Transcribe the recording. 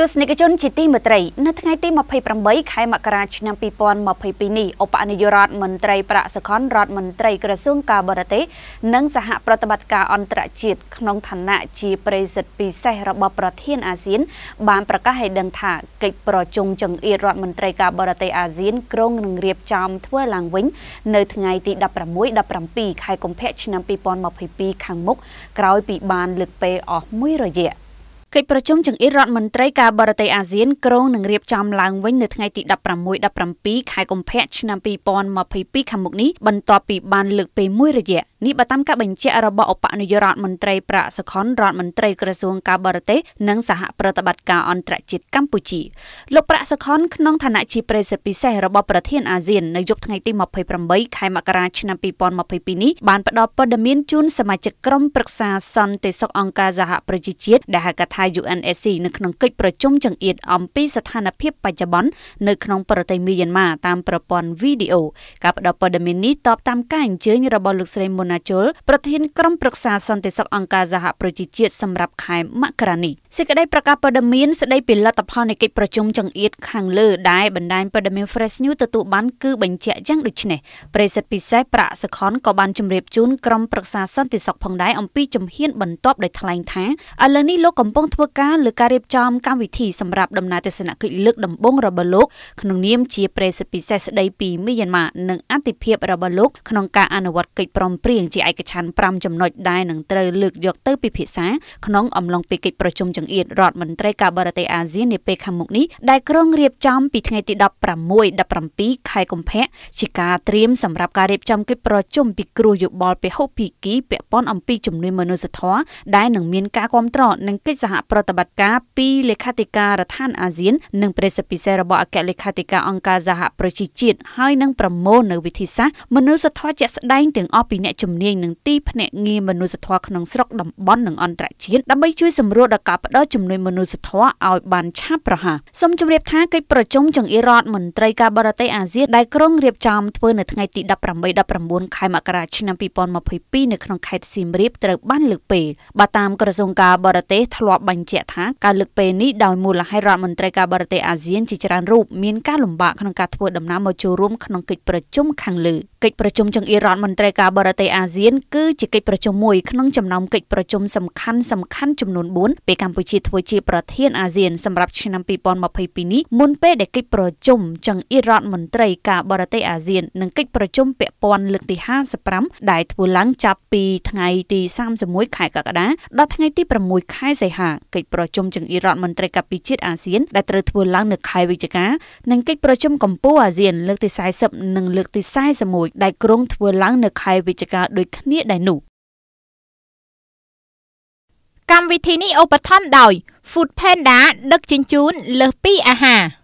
ទស្សនិកជនជាទីមេត្រីនៅថ្ងៃទី28ខែមករាឆ្នាំ2022នេះឧបនាយករដ្ឋមន្ត្រីប្រាក់សខុនរដ្ឋមន្ត្រីក្រសួងការបរទេសនិងសហប្រតិបត្តិការអន្តរជាតិក្នុងឋានៈជាប្រេសិតពិសេសរបស់ប្រធានអាស៊ាន បានប្រកាសឲ្យដឹងថាកិច្ចប្រជុំចង្អៀតរដ្ឋមន្ត្រីការបរទេសអាស៊ានក្រុងនឹងរៀបចំធ្វើឡើងវិញនៅថ្ងៃទី16 17ខែកុម្ភៈឆ្នាំ2022ខាងមុខក្រោយពីបាន លើកពេលអស់មួយរយៈ។កិច្ចប្រជុំចង្អៀតរដ្ឋមន្ត្រីការបរទេសអាស៊ានក្រុងនឹងរៀបចំឡើងវិញនៅថ្ងៃទី16-17ខែកុម្ភៈឆ្នាំ2022ខាងមុខនេះបន្ទាប់ពីបានលើកពេលមួយរយៈនេះបើតាមការបញ្ជាក់របស់ឧបនាយករដ្ឋមន្ត្រីប្រាក់សខុនរដ្ឋមន្ត្រីក្រសួងការបរទេសនិងសហប្រតិបត្តិការអន្តរជាតិកម្ពុជាលោកប្រាក់សខុនក្នុងឋានៈជាប្រេសិតពិសេសរបស់ប្រធានអាស៊ាននៅយប់ថ្ងៃទី28ខែមករាឆ្នាំ2022នេះបានផ្ដល់ព័ត៌មានជូនសមាជិកក្រុមប្រឹក្សាសន្តិសុខអង្គការសហប្រជាជាតិដែលហៅថា UNSC នៅក្នុងកិច្ចប្រជុំចង្អៀតអំពីស្ថានភាពបច្ចុប្បន្ននៅក្នុងប្រទេសមីយ៉ាន់ម៉ាតាមប្រព័ន្ធវីដេអូការផ្ដល់ព័ត៌មាននេះតបតាមការអញ្ជើញរបស់លោកស្រីមុនណាជុលប្រធានក្រុមប្រឹក្សាសន្តិសុខអង្គការសហប្រជាជាតិសម្រាប់ខែមករានេះសេចក្តីប្រកាសព័ត៌មានស្តីពីលទ្ធផលនៃកិច្ចប្រជុំចង្អៀតខាងលើដែលបណ្ដាញព័ត៌មាន Fresh News ទទួលបានគឺបញ្ជាក់យ៉ាងដូចនេះប្រិសិទ្ធពិសេសប្រាក់សខុនក៏បានជម្រាបជូនក្រុមប្រឹក្សាសន្តិសុខផងដែរអំពីជំហាន បន្ទាប់ដោយថ្លែងថាឥឡូវនេះលោកកំពុងធ្វើការលើការរៀបចំកម្មវិធីសម្រាប់ដំណើរទស្សនកិច្ចលើកដំបូងរបស់លោកក្នុងនាម ជាប្រិសិទ្ធពិសេសស្តីពីមីយ៉ាន់ម៉ានិងអតិភិបរបស់លោកក្នុងការអនុវត្តកិច្ចព្រមព្រៀងរៀងជាឯកច្ឆន្ទ5ចំណុចដែលនឹងត្រូវលើកយកទៅ ពិភាក្សា ក្នុងអំឡុងពេលកិច្ចប្រជុំចង្អៀតរដ្ឋមន្ត្រីការបរទេសអាស៊ាននាពេលខាងមុខនេះដែលក្រុងរៀបចំ ពីថ្ងៃទី16 17ខែកុម្ភៈជាការត្រៀមសម្រាប់ការរៀបចំកិច្ចប្រជុំពិគ្រោះយោបល់ពហុភាគីពាក់ព័ន្ធអំពីជំនួយមនុស្សធម៌ដែលនឹងមានការគ្រប់គ្រងនិងកិច្ចសហប្រតិបត្តិការពីលេខាធិការដ្ឋានអាស៊ាននិងប្រេសិពិសេសរបស់អគ្គលេខាធិការអង្គការសហប្រជាជាតិហើយនឹងប្រមូលនៅវិធីសាស្ត្រមនុស្សធម៌ជាក់ស្ដែងទាំងអស់ពីអ្នកជំជំនាញនិងទីភ្នាក់ងារមនុស្សធម៌ក្នុងស្រុកតំបន់និងអន្តរជាតិដើម្បីជួយសម្រួលដល់ការផ្តល់ជំនួយមនុស្សធម៌ឲ្យបានឆាប់រហ័សសូមជម្រាបថាកិច្ចប្រជុំចង្អៀររដ្ឋមន្ត្រីការបរទេសអាស៊ានដែលក្រុងរៀបចំធ្វើនៅថ្ងៃទី18 19ខែមករាឆ្នាំ2022នៅក្នុងខេត្តសៀមរាបត្រូវបានលើកពេលបើតាមក្រសួងការបរទេសធ្លាប់បញ្ជាក់ថាការលើកពេលនេះដោយមូលហេតុរដ្ឋមន្ត្រីការបរទេសអាស៊ានជាច្រើនរូបមានការលំបាកក្នុងការធ្វើដំណើរមកចូលរួមក្នុងកិច្ចប្រជុំខាងលើកិច្ចប្រជុំចង្អៀររដ្ឋមន្ត្រីការបរទេសអាស៊ានគឺជាកិច្ចប្រជុំមួយក្នុងចំណោមកិច្ចប្រជុំសំខាន់សំខាន់ចំនួន4ពេលកម្ពុជាធ្វើជាប្រធានអាស៊ានសម្រាប់ឆ្នាំ2022នេះមុនពេលដែលកិច្ចប្រជុំចង្អៀតរដ្ឋមន្ត្រីការបរទេសអាស៊ាន និងកិច្ចប្រជុំពាក់ព័ន្ធលើកទី55ដែលធ្វើឡើងចាប់ពីថ្ងៃទី31ខែកក្កដាដល់ថ្ងៃទី6ខែសីហាកិច្ចប្រជុំចង្អៀតរដ្ឋមន្ត្រីកម្ពុជាជាតិអាស៊ានដែលត្រូវធ្វើឡើងនៅខែវិច្ឆិកា និងកិច្ចប្រជុំកម្ពុជាអាស៊ានលើកទី40និងលើកទី41ដែលក្រុងធ្វើឡើងនៅខែវិច្ឆិកាត្តដូចគ្នាដែរនោះកម្មវិធីនេះឧបត្ថម្ភដោយ Food Panda ដឹកជញ្ជូនលើសពីអាហារ